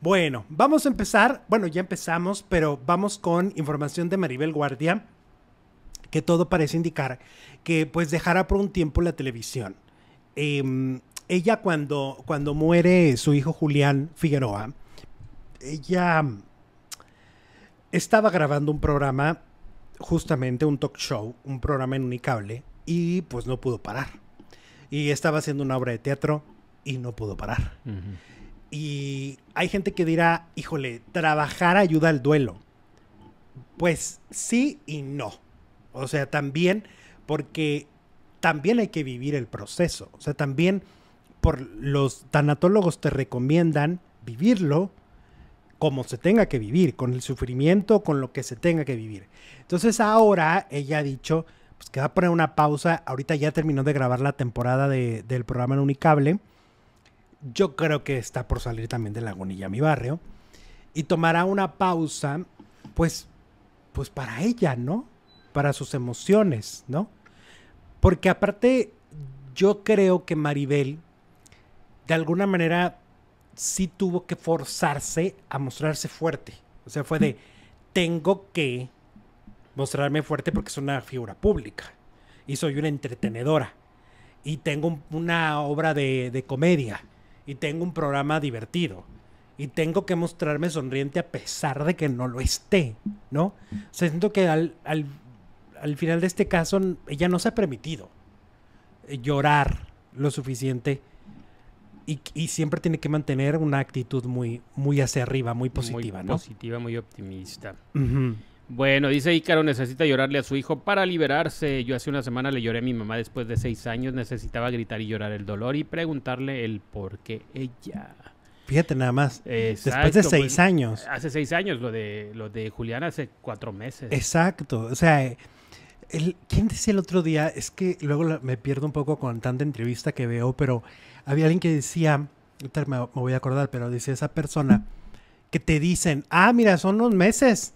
Bueno, vamos a empezar. Bueno, ya empezamos, pero vamos con información de Maribel Guardia, que todo parece indicar que pues dejará por un tiempo la televisión. Em, ella cuando, cuando muere su hijo Julián Figueroa, ella estaba grabando un programa, justamente un talk show, un programa en Unicable, y pues no pudo parar. Y estaba haciendo una obra de teatro y no pudo parar. Y hay gente que dirá, híjole, trabajar ayuda al duelo. Pues sí y no. O sea, también, porque también hay que vivir el proceso. O sea, también por los tanatólogos te recomiendan vivirlo como se tenga que vivir, con el sufrimiento, con lo que se tenga que vivir. Entonces ahora ella ha dicho pues, que va a poner una pausa. Ahorita ya terminó de grabar la temporada del programa en Unicable yo creo que está por salir también de Lagunilla, mi barrio, y tomará una pausa, pues, pues para ella, ¿no? Para sus emociones, ¿no? Porque aparte, yo creo que Maribel, de alguna manera, sí tuvo que forzarse a mostrarse fuerte. O sea, fue de, tengo que mostrarme fuerte porque soy una figura pública y soy una entretenedora y tengo una obra de, de comedia y tengo un programa divertido y tengo que mostrarme sonriente a pesar de que no lo esté, ¿no? siento que al, al, final de este caso ella no se ha permitido eh, llorar lo suficiente y, siempre tiene que mantener una actitud muy, muy hacia arriba, muy positiva, muy Positiva, muy optimista. Bueno, dice Ícaro, necesita llorarle a su hijo para liberarse. Yo hace una semana le lloré a mi mamá después de seis años. Necesitaba gritar y llorar el dolor y preguntarle el por qué ella. Fíjate nada más. después de seis años. Hace seis años, lo de, lo de Julián hace cuatro meses. Exacto. O sea, ¿quién decía el otro día? Es que luego me pierdo un poco con tanta entrevista que veo, pero había alguien que decía, me, me voy a acordar, pero decía esa persona que te dicen, ah, mira, son unos meses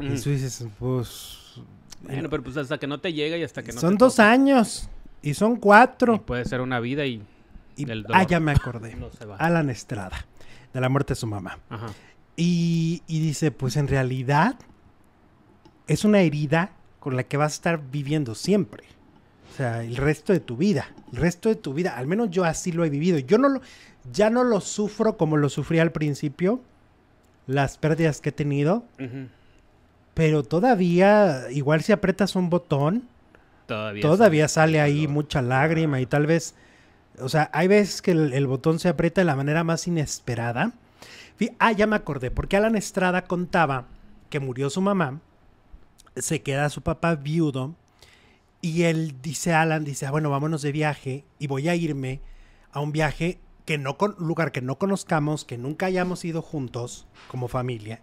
y tú dices, pues... Bueno, pero pues hasta que no te llega y hasta que no Son dos años y son cuatro. puede ser una vida y... Ah, ya me acordé. Alan Estrada, de la muerte de su mamá. Ajá. Y, dice, pues en realidad es una herida con la que vas a estar viviendo siempre. O sea, el resto de tu vida, el resto de tu vida, al menos yo así lo he vivido. Yo no lo, ya no lo sufro como lo sufrí al principio, las pérdidas que he tenido, Ajá. Pero todavía, igual si aprietas un botón, todavía, sale, ahí mucha lágrima y tal vez, o sea, hay veces que el, botón se aprieta de la manera más inesperada. Ah, ya me acordé, porque Alan Estrada contaba que murió su mamá, se queda su papá viudo y él dice, Alan dice, ah, bueno, vámonos de viaje y voy a irme a un viaje que no lugar que no conozcamos, que nunca hayamos ido juntos como familia,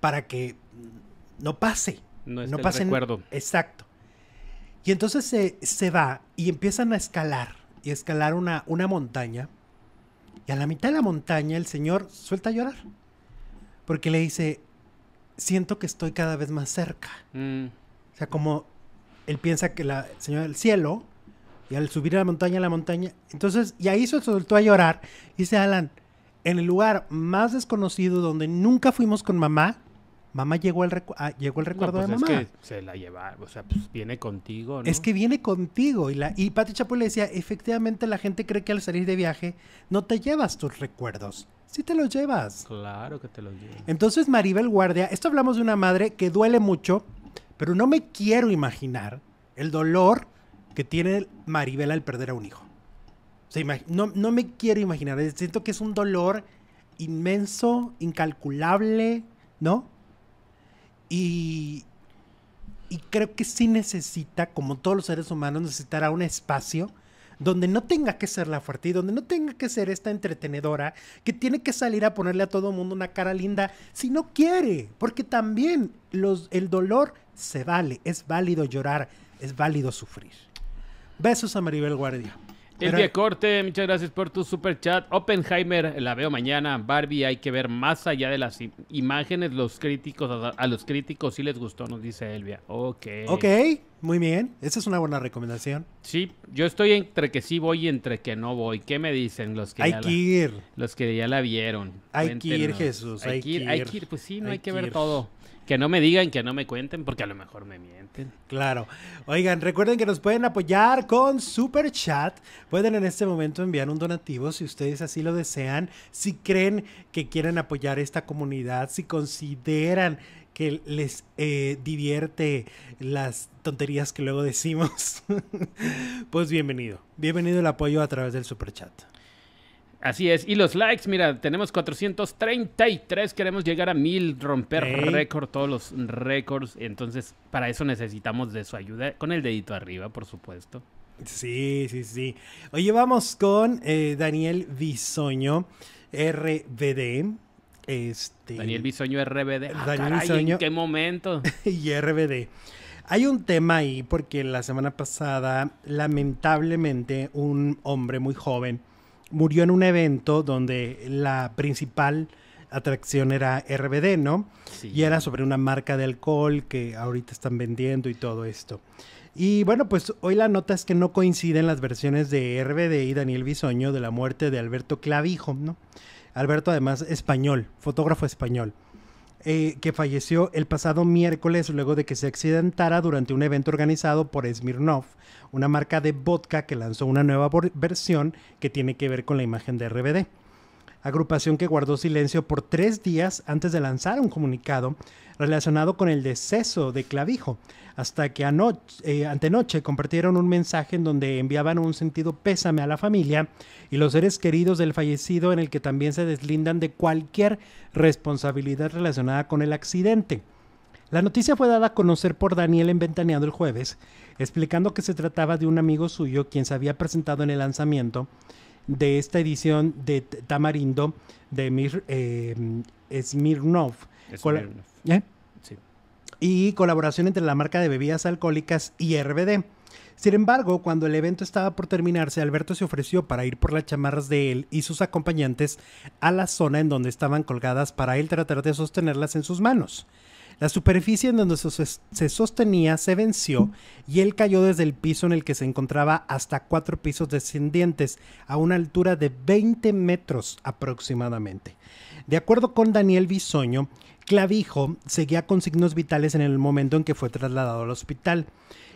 para que no pase. No, no pase. Recuerdo. Exacto. Y entonces se, va y empiezan a escalar y a escalar una, una montaña. Y a la mitad de la montaña el señor suelta a llorar. Porque le dice, siento que estoy cada vez más cerca. Mm. O sea, como él piensa que la señora del cielo, y al subir a la montaña, a la montaña, entonces, y ahí se soltó a llorar. Y dice Alan, en el lugar más desconocido donde nunca fuimos con mamá, Mamá llegó el, ah, llegó el recuerdo pues de mamá. Es que se la lleva, o sea, pues viene contigo, ¿no? Es que viene contigo. Y, la, y Pati Chapo le decía, efectivamente la gente cree que al salir de viaje no te llevas tus recuerdos. Sí te los llevas. Claro que te los llevas. Entonces Maribel Guardia, esto hablamos de una madre que duele mucho, pero no me quiero imaginar el dolor que tiene Maribel al perder a un hijo. O no, no me quiero imaginar, siento que es un dolor inmenso, incalculable, ¿no? Y, creo que sí necesita, como todos los seres humanos, necesitará un espacio donde no tenga que ser la fuerte y donde no tenga que ser esta entretenedora que tiene que salir a ponerle a todo el mundo una cara linda si no quiere, porque también los, el dolor se vale, es válido llorar, es válido sufrir. Besos a Maribel Guardia. Elvia Corte, muchas gracias por tu super chat. Oppenheimer, la veo mañana. Barbie, hay que ver más allá de las imágenes, los críticos, a, los críticos sí les gustó, nos dice Elvia. Ok. Ok, muy bien. Esa es una buena recomendación. Sí, yo estoy entre que sí voy y entre que no voy. ¿Qué me dicen los que, hay ya, que la, ir. Los que ya la vieron? Hay que ir, Jesús. Hay, que ir, Hay que pues sí, no hay, que ver todo. Que no me digan, que no me cuenten, porque a lo mejor me mienten. Claro. Oigan, recuerden que nos pueden apoyar con Super Chat. Pueden en este momento enviar un donativo si ustedes así lo desean. Si creen que quieren apoyar esta comunidad, si consideran que les eh, divierte las tonterías que luego decimos, pues bienvenido. Bienvenido el apoyo a través del Super Chat. Así es. Y los likes, mira, tenemos 433. Queremos llegar a mil, romper récord, todos los récords. Entonces, para eso necesitamos de su ayuda. Con el dedito arriba, por supuesto. Sí, sí, sí. Oye, vamos con eh, Daniel Bisoño, RBD. Este... Daniel Bisoño, RBD. Ah, Daniel Bisoño. ¿En qué momento? y RBD. Hay un tema ahí porque la semana pasada, lamentablemente, un hombre muy joven murió en un evento donde la principal atracción era RBD, ¿no? Y era sobre una marca de alcohol que ahorita están vendiendo y todo esto. Y bueno, pues hoy la nota es que no coinciden las versiones de RBD y Daniel Bisoño de la muerte de Alberto Clavijo, ¿no? Alberto además español, fotógrafo español. Eh, que falleció el pasado miércoles luego de que se accidentara durante un evento organizado por Smirnov, una marca de vodka que lanzó una nueva versión que tiene que ver con la imagen de RBD agrupación que guardó silencio por tres días antes de lanzar un comunicado relacionado con el deceso de Clavijo, hasta que anoche, eh, antenoche compartieron un mensaje en donde enviaban un sentido pésame a la familia y los seres queridos del fallecido en el que también se deslindan de cualquier responsabilidad relacionada con el accidente. La noticia fue dada a conocer por Daniel en Ventaneado el jueves, explicando que se trataba de un amigo suyo quien se había presentado en el lanzamiento de esta edición de Tamarindo de eh, Smirnov. ¿Eh? Y colaboración entre la marca de bebidas alcohólicas y RBD. Sin embargo, cuando el evento estaba por terminarse, Alberto se ofreció para ir por las chamarras de él y sus acompañantes a la zona en donde estaban colgadas para él tratar de sostenerlas en sus manos. La superficie en donde se sostenía se venció y él cayó desde el piso en el que se encontraba hasta cuatro pisos descendientes, a una altura de 20 metros aproximadamente. De acuerdo con Daniel Bisoño, Clavijo seguía con signos vitales en el momento en que fue trasladado al hospital,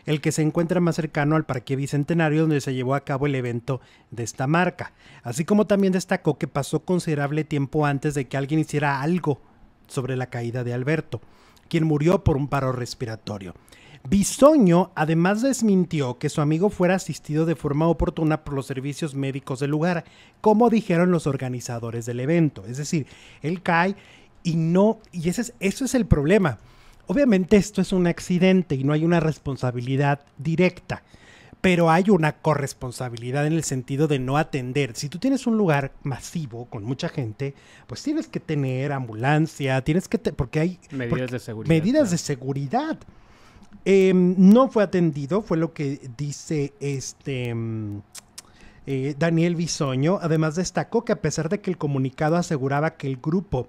el que se encuentra más cercano al Parque Bicentenario donde se llevó a cabo el evento de esta marca, así como también destacó que pasó considerable tiempo antes de que alguien hiciera algo sobre la caída de Alberto quien murió por un paro respiratorio. Bisoño además desmintió que su amigo fuera asistido de forma oportuna por los servicios médicos del lugar, como dijeron los organizadores del evento. Es decir, él cae y no, y ese es, eso es el problema. Obviamente esto es un accidente y no hay una responsabilidad directa pero hay una corresponsabilidad en el sentido de no atender. Si tú tienes un lugar masivo con mucha gente, pues tienes que tener ambulancia, tienes que... porque hay... Medidas de seguridad. Medidas de seguridad. Em, no fue atendido, fue lo que dice este... Em, eh, Daniel Bisoño, además destacó que a pesar de que el comunicado aseguraba que el grupo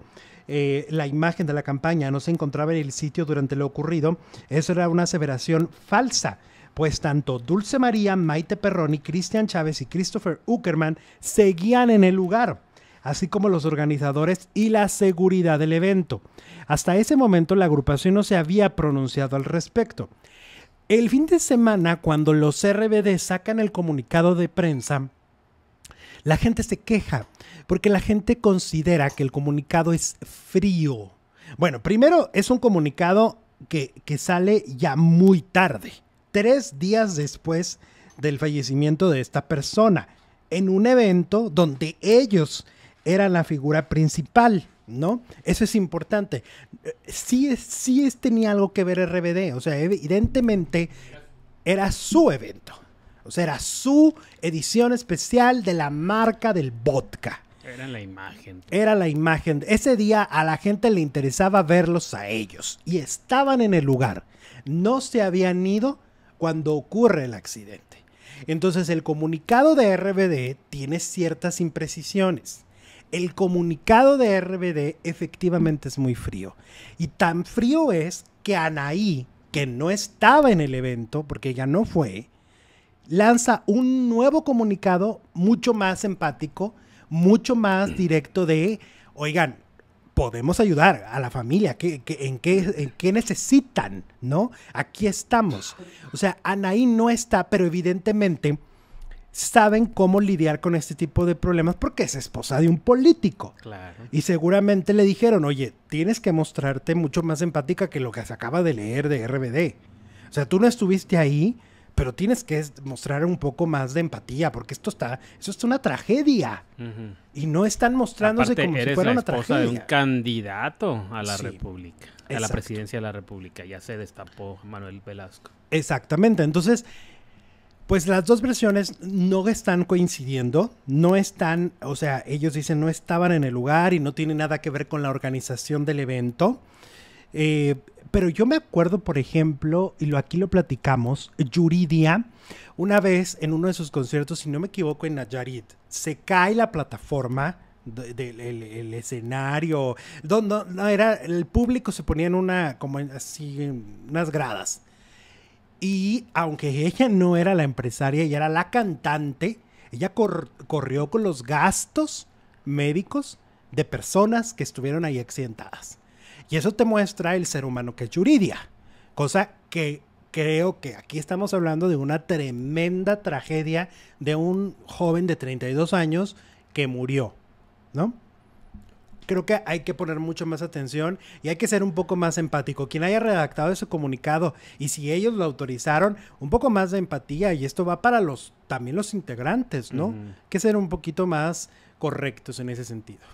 eh, la imagen de la campaña no se encontraba en el sitio durante lo ocurrido, eso era una aseveración falsa pues tanto Dulce María, Maite Perroni, Cristian Chávez y Christopher Uckerman seguían en el lugar así como los organizadores y la seguridad del evento. Hasta ese momento la agrupación no se había pronunciado al respecto. El fin de semana, cuando los RBD sacan el comunicado de prensa, la gente se queja, porque la gente considera que el comunicado es frío. Bueno, primero es un comunicado que, que sale ya muy tarde tres días después del fallecimiento de esta persona, en un evento donde ellos eran la figura principal, ¿no? Eso es importante. Sí, sí es, tenía algo que ver RBD, o sea, evidentemente era su evento, o sea, era su edición especial de la marca del vodka. Era la imagen. Era la imagen. Ese día a la gente le interesaba verlos a ellos y estaban en el lugar. No se habían ido cuando ocurre el accidente. Entonces el comunicado de RBD tiene ciertas imprecisiones. El comunicado de RBD efectivamente es muy frío. Y tan frío es que Anaí, que no estaba en el evento, porque ya no fue, lanza un nuevo comunicado mucho más empático, mucho más directo de, oigan, podemos ayudar a la familia, en, qué, en qué necesitan, ¿no? Aquí estamos. O sea, Anaí no está, pero evidentemente saben cómo lidiar con este tipo de problemas porque es esposa de un político. Claro. Y seguramente le dijeron, oye, tienes que mostrarte mucho más empática que lo que se acaba de leer de RBD. O sea, tú no estuviste ahí, pero tienes que mostrar un poco más de empatía, porque esto está, eso está una tragedia. Y no están mostrándose como si fuera una tragedia. de un candidato a la República, a la presidencia de la República, ya se destapó Manuel Velasco. Exactamente, entonces, pues las dos versiones no están coincidiendo, no están, o sea, ellos dicen no estaban en el lugar y no tiene nada que ver con la organización del evento. Eh, pero yo me acuerdo, por ejemplo, y lo, aquí lo platicamos, Yuridia, una vez en uno de sus conciertos, si no me equivoco, en Nayarit, se cae la plataforma del escenario, donde no, era, el público se ponía en una, como así, unas gradas. Y aunque ella no era la empresaria, ella era la cantante, ella corrió con los gastos médicos de personas que estuvieron ahí accidentadas. Y eso te muestra el ser humano que es Yuridia, cosa que creo que aquí estamos hablando de una tremenda tragedia de un joven de 32 años que murió, ¿no? creo que hay que poner mucho más atención y hay que ser un poco más empático. Quien haya redactado ese comunicado y si ellos lo autorizaron, un poco más de empatía y esto va para los también los integrantes, ¿no? Que ser un poquito más correctos en ese sentido.